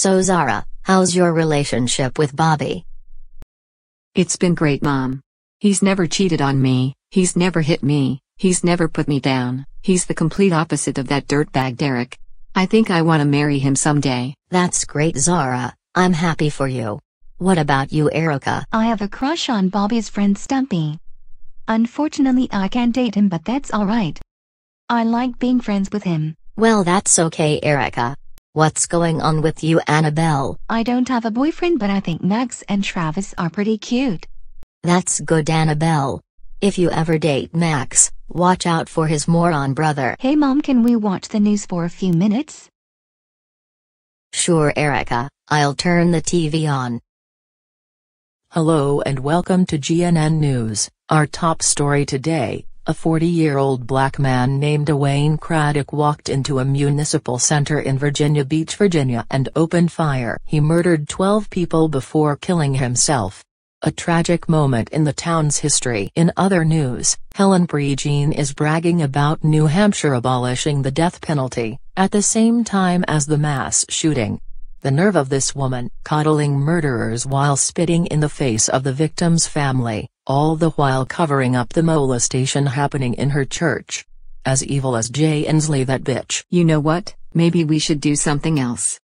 So Zara, how's your relationship with Bobby? It's been great, Mom. He's never cheated on me, he's never hit me, he's never put me down, he's the complete opposite of that dirtbag Derek. I think I want to marry him someday. That's great, Zara. I'm happy for you. What about you, Erica? I have a crush on Bobby's friend Stumpy. Unfortunately, I can't date him, but that's alright. I like being friends with him. Well, that's okay, Erica. What's going on with you, Annabelle? I don't have a boyfriend, but I think Max and Travis are pretty cute. That's good, Annabelle. If you ever date Max, watch out for his moron brother. Hey, Mom, can we watch the news for a few minutes? Sure, Erica, I'll turn the TV on. Hello and welcome to GNN News. Our top story today a 40-year-old black man named Dwayne Craddock walked into a municipal center in Virginia Beach, Virginia and opened fire. He murdered 12 people before killing himself. A tragic moment in the town's history. In other news, Helen Prejean is bragging about New Hampshire abolishing the death penalty, at the same time as the mass shooting. The nerve of this woman, coddling murderers while spitting in the face of the victim's family all the while covering up the molestation happening in her church. As evil as Jay Inslee that bitch. You know what, maybe we should do something else.